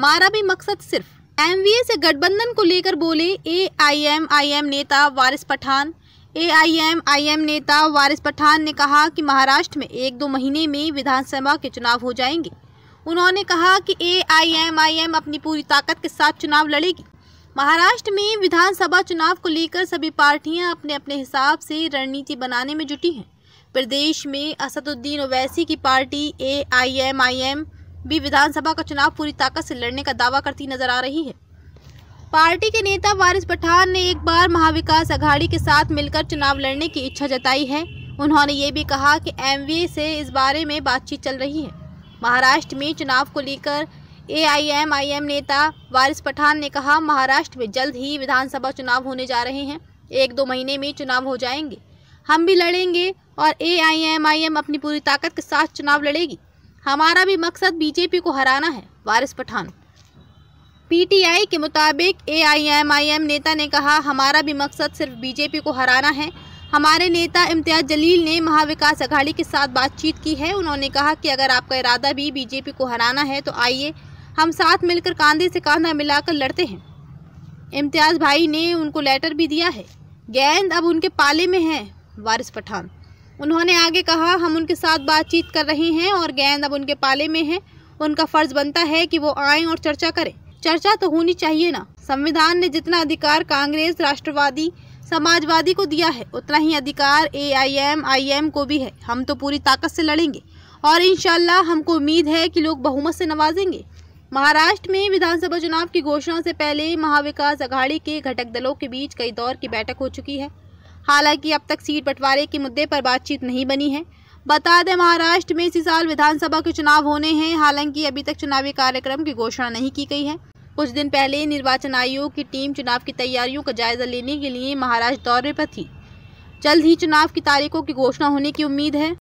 हमारा भी मकसद सिर्फ एमवीए से गठबंधन को लेकर बोले एआईएमआईएम नेता वारिस पठान एआईएमआईएम नेता वारिस पठान ने कहा कि महाराष्ट्र में एक दो महीने में विधानसभा के चुनाव हो जाएंगे उन्होंने कहा कि एआईएमआईएम अपनी पूरी ताकत के साथ चुनाव लड़ेगी महाराष्ट्र में विधानसभा चुनाव को लेकर सभी पार्टियां अपने अपने हिसाब से रणनीति बनाने में जुटी हैं प्रदेश में असदुद्दीन ओवैसी की पार्टी एआईएमआईएम भी विधानसभा का चुनाव पूरी ताकत से लड़ने का दावा करती नजर आ रही है पार्टी के नेता वारिस पठान ने एक बार महाविकास अघाड़ी के साथ मिलकर चुनाव लड़ने की इच्छा जताई है उन्होंने ये भी कहा कि एम से इस बारे में बातचीत चल रही है महाराष्ट्र में चुनाव को लेकर एआईएमआईएम नेता वारिस पठान ने कहा महाराष्ट्र में जल्द ही विधानसभा चुनाव होने जा रहे हैं एक दो महीने में चुनाव हो जाएंगे हम भी लड़ेंगे और एआईएमआईएम अपनी पूरी ताकत के साथ चुनाव लड़ेगी हमारा भी मकसद बीजेपी को हराना है वारिस पठान पीटीआई के मुताबिक एआईएमआईएम नेता ने कहा हमारा भी मकसद सिर्फ बीजेपी को हराना है हमारे नेता इम्तियाज जलील ने महाविकास अघाड़ी के साथ बातचीत की है उन्होंने कहा कि अगर आपका इरादा भी बीजेपी को हराना है तो आइए हम साथ मिलकर कांधे से कांधा मिलाकर लड़ते हैं इम्तियाज भाई ने उनको लेटर भी दिया है गेंद अब उनके पाले में है वारिस पठान उन्होंने आगे कहा हम उनके साथ बातचीत कर रहे हैं और गेंद अब उनके पाले में है उनका फ़र्ज़ बनता है कि वो आए और चर्चा करें चर्चा तो होनी चाहिए ना संविधान ने जितना अधिकार कांग्रेस राष्ट्रवादी समाजवादी को दिया है उतना ही अधिकार ए आई एम आई एम को भी है हम तो पूरी ताकत से लड़ेंगे और इन हमको उम्मीद है कि लोग बहुमत से नवाजेंगे महाराष्ट्र में विधानसभा चुनाव की घोषणा से पहले महाविकास अघाड़ी के घटक दलों के बीच कई दौर की बैठक हो चुकी है हालांकि अब तक सीट बंटवारे के मुद्दे पर बातचीत नहीं बनी है बता दें महाराष्ट्र में इसी साल विधानसभा के चुनाव होने हैं हालांकि अभी तक चुनावी कार्यक्रम की घोषणा नहीं की गई है कुछ दिन पहले निर्वाचन आयोग की टीम चुनाव की तैयारियों का जायजा लेने के लिए महाराष्ट्र दौरे पर थी जल्द ही चुनाव की तारीखों की घोषणा होने की उम्मीद है